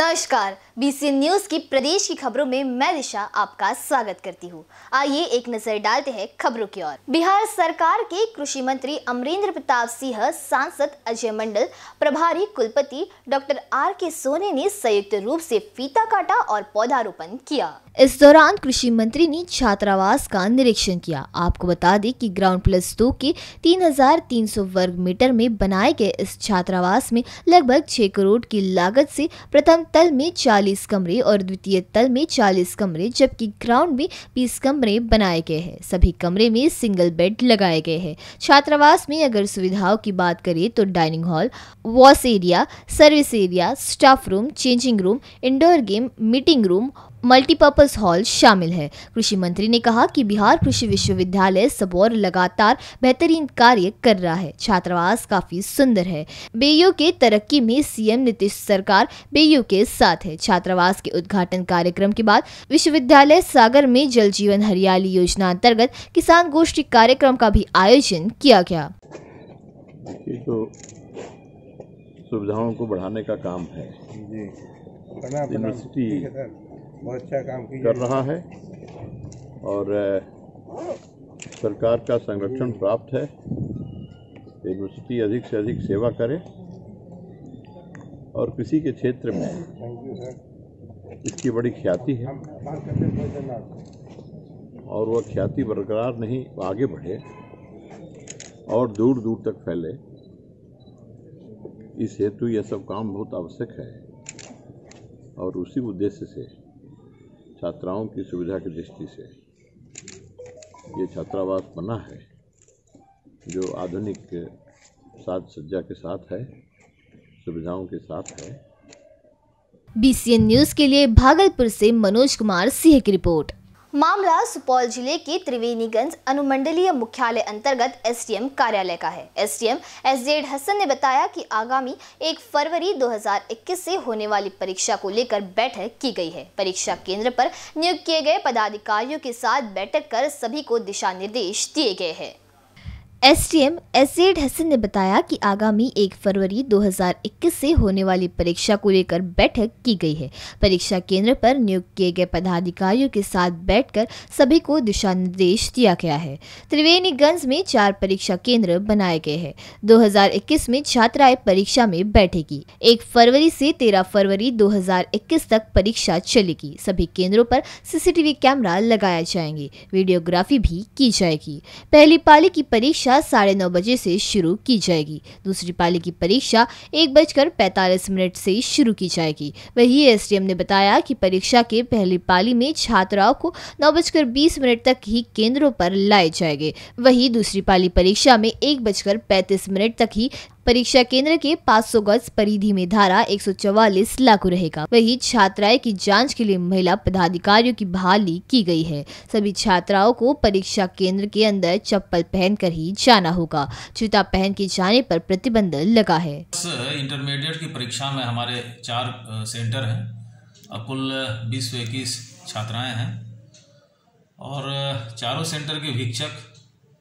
नमस्कार BC news की प्रदेश की खबरों में मैं दिशा आपका स्वागत करती हूँ आइए एक नजर डालते हैं खबरों की ओर बिहार सरकार के कृषि मंत्री अमरेंद्र प्रताप सिंह सांसद अजय मंडल प्रभारी कुलपति डॉक्टर आर के सोने ने संयुक्त रूप से फीता काटा और पौधारोपण किया इस दौरान कृषि मंत्री ने छात्रावास का निरीक्षण किया आपको बता दें कि ग्राउंड प्लस दो के 3,300 वर्ग मीटर में बनाए गए इस छात्रावास में लगभग 6 करोड़ की लागत से प्रथम तल में 40 कमरे और द्वितीय तल में 40 कमरे जबकि ग्राउंड में 20 कमरे बनाए गए हैं सभी कमरे में सिंगल बेड लगाए गए हैं छात्रावास में अगर सुविधाओं की बात करें तो dining hall wash area service area staff room changing room indoor game meeting room multipurpose hall शामिल है कृषि मंत्री ने कहा कि बिहार कृषि विश्वविद्यालय सबौर लगातार बेहतरीन कार्य कर रहा है छात्रावास काफी सुंदर है बेयो के तरक्की में सीएम नीतीश सरकार बेयो के साथ है छात्रावास के उद्घाटन कार्यक्रम के बाद विश्वविद्यालय सागर में जल जीवन हरियाली योजना अंतर्गत किसान गोष्ठी कार्यक्रम का भी आयोजन किया गया तो सुविधाओं को बढ़ाने का काम है यूनिवर्सिटी बहुत अच्छा काम कर रहा है और सरकार का संरक्षण प्राप्त है यूनिवर्सिटी अधिक से अधिक सेवा करे और किसी के क्षेत्र में इसकी बड़ी ख्याति है और वह ख्याति बरकरार नहीं आगे बढ़े और दूर दूर तक फैले इस हेतु यह सब काम बहुत आवश्यक है और उसी उद्देश्य से छात्राओं की सुविधा की दृष्टि से ये छात्रावास बना है जो आधुनिक साज सज्जा के साथ है सुविधाओं के साथ है एन न्यूज के लिए भागलपुर से मनोज कुमार सिंह की रिपोर्ट मामला सुपौल जिले के त्रिवेणीगंज अनुमंडलीय मुख्यालय अंतर्गत एसडीएम कार्यालय का है एसडीएम एसजेड हसन ने बताया कि आगामी 1 फरवरी 2021 से होने वाली परीक्षा को लेकर बैठक की गई है परीक्षा केंद्र पर नियुक्त किए गए पदाधिकारियों के साथ बैठक कर सभी को दिशा निर्देश दिए गए हैं एसटीएम एसएड हसन ने बताया कि आगामी 1 फरवरी 2021 से होने वाली परीक्षा को लेकर बैठक की गई है परीक्षा केंद्र पर नियुक्त किए गए पदाधिकारियों के साथ बैठकर सभी को दिशा निर्देश दिया गया है त्रिवेणीगंज में चार परीक्षा केंद्र बनाए गए हैं 2021 में छात्राएं परीक्षा में बैठेगी एक फरवरी से तेरह फरवरी 2021 तक परीक्षा चलेगी सभी केंद्रों पर सीसीटीवी कैमरा लगाया जाएंगे वीडियोग्राफी भी की जाएगी पहली पाली की परीक्षा परीक्षा साढ़े नौ बजे से शुरू की जाएगी दूसरी पाली की परीक्षा एक बजकर पैंतालीस मिनट से शुरू की जाएगी वही एस ने बताया कि परीक्षा के पहली पाली में छात्राओं को नौ बजकर बीस मिनट तक ही केंद्रों पर लाए जाएंगे वही दूसरी पाली परीक्षा में एक बजकर पैंतीस मिनट तक ही परीक्षा केंद्र के 500 गज परिधि में धारा 144 लागू रहेगा वही छात्राएं की जांच के लिए महिला पदाधिकारियों की बहाली की गई है सभी छात्राओं को परीक्षा केंद्र के अंदर चप्पल पहनकर ही जाना होगा जूता पहन के जाने पर प्रतिबंध लगा है इंटरमीडिएट की परीक्षा में हमारे चार सेंटर है कुल बीस सौ इक्कीस छात्राएं हैं और चारों सेंटर के भिक्षक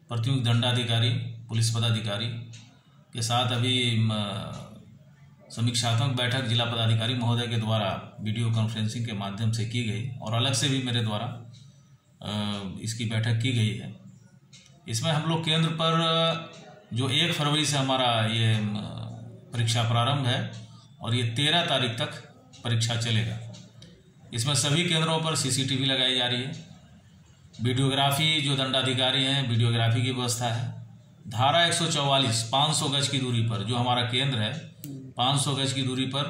प्रतियोगी दंडाधिकारी पुलिस पदाधिकारी के साथ अभी समीक्षात्मक बैठक जिला पदाधिकारी महोदय के द्वारा वीडियो कॉन्फ्रेंसिंग के माध्यम से की गई और अलग से भी मेरे द्वारा इसकी बैठक की गई है इसमें हम लोग केंद्र पर जो एक फरवरी से हमारा ये परीक्षा प्रारंभ है और ये तेरह तारीख तक परीक्षा चलेगा इसमें सभी केंद्रों पर सीसीटीवी लगाई जा रही है वीडियोग्राफी जो दंडाधिकारी हैं वीडियोग्राफी की व्यवस्था है धारा 144 500 गज की दूरी पर जो हमारा केंद्र है 500 गज की दूरी पर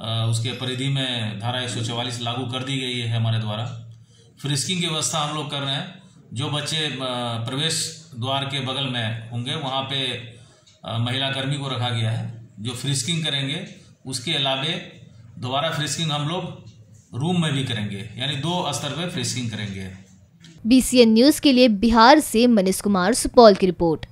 आ, उसके परिधि में धारा 144 लागू कर दी गई है हमारे द्वारा फ्रिस्किंग की व्यवस्था हम लोग कर रहे हैं जो बच्चे प्रवेश द्वार के बगल में होंगे वहाँ पे महिला कर्मी को रखा गया है जो फ्रिस्किंग करेंगे उसके अलावे दोबारा फ्रिस्किंग हम लोग रूम में भी करेंगे यानी दो स्तर पर फ्रिस्किंग करेंगे बी न्यूज़ के लिए बिहार से मनीष कुमार सुपौल की रिपोर्ट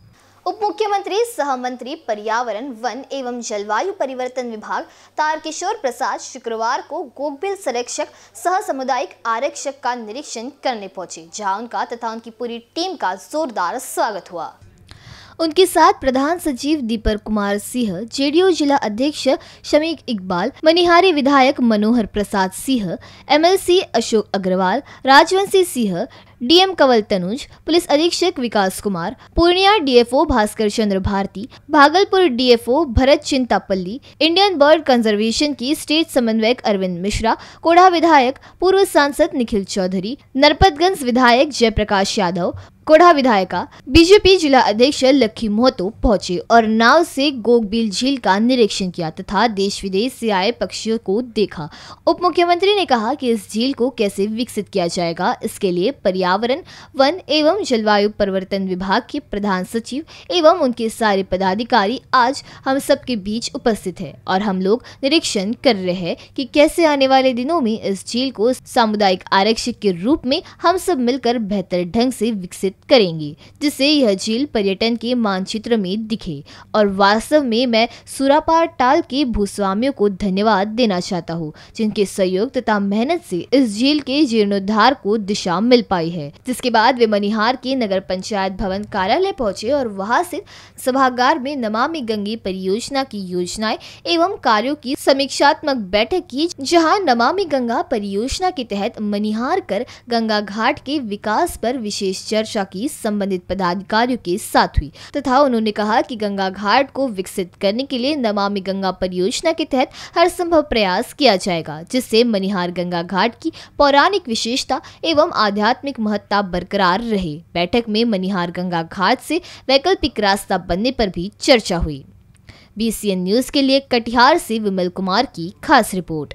उप मुख्यमंत्री पर्यावरण वन एवं जलवायु परिवर्तन विभाग तारकिशोर प्रसाद शुक्रवार को गोगबिल संरक्षक सह सामुदायिक आरक्षक का निरीक्षण करने पहुंचे जहां उनका तथा उनकी पूरी टीम का जोरदार स्वागत हुआ उनके साथ प्रधान सचिव दीपक कुमार सिंह जेडीयू जिला अध्यक्ष शमीक इकबाल मनिहारी विधायक Manohar Prasad Singh MLC Ashok Agarwal Rajvanshi Singh DM Kaval Tanuj police अधीक्षक Vikas Kumar Purnia DFO Bhaskar Chandra Bharti Bhagalpur DFO Bharat Chintapalli Indian bird conservation की स्टेट समन्वयक अरविंद मिश्रा कोढ़ा विधायक पूर्व सांसद निखिल चौधरी नरपतगंज विधायक जयप्रकाश यादव कोढ़ा विधायिका बीजेपी जिला अध्यक्ष लक्की मोहतो पहुंचे और नाव से गोगबिल झील का निरीक्षण किया तथा देश विदेश से आए पक्षियों को देखा उप मुख्यमंत्री ने कहा कि इस झील को कैसे विकसित किया जाएगा इसके लिए पर्यावरण वन एवं जलवायु परिवर्तन विभाग के प्रधान सचिव एवं उनके सारे पदाधिकारी आज हम सबके बीच उपस्थित है और हम लोग निरीक्षण कर रहे हैं कि कैसे आने वाले दिनों में इस झील को सामुदायिक आरक्षक के रूप में हम सब मिलकर बेहतर ढंग से विकसित करेंगे जिससे यह झील पर्यटन के मानचित्र में दिखे और वास्तव में मैं सुरापार टाल के भूस्वामियों को धन्यवाद देना चाहता हूँ जिनके सहयोग तथा मेहनत से इस झील के जीर्णोद्धार को दिशा मिल पाई है जिसके बाद वे मनिहार के नगर पंचायत भवन कार्यालय पहुंचे और वहाँ से सभागार में नमामि गंगे परियोजना की योजनाएं एवं कार्यो की समीक्षात्मक बैठक की जहाँ नमामि गंगा परियोजना के तहत मनिहार कर गंगा घाट के विकास पर विशेष चर्चा की संबंधित पदाधिकारियों के साथ हुई तथा उन्होंने कहा कि गंगा घाट को विकसित करने के लिए नमामि गंगा परियोजना के तहत हर संभव प्रयास किया जाएगा जिससे मनिहार गंगा घाट की पौराणिक विशेषता एवं आध्यात्मिक महत्ता बरकरार रहे बैठक में मनिहार गंगा घाट से वैकल्पिक रास्ता बनने पर भी चर्चा हुई बी न्यूज के लिए कटिहार से विमल कुमार की खास रिपोर्ट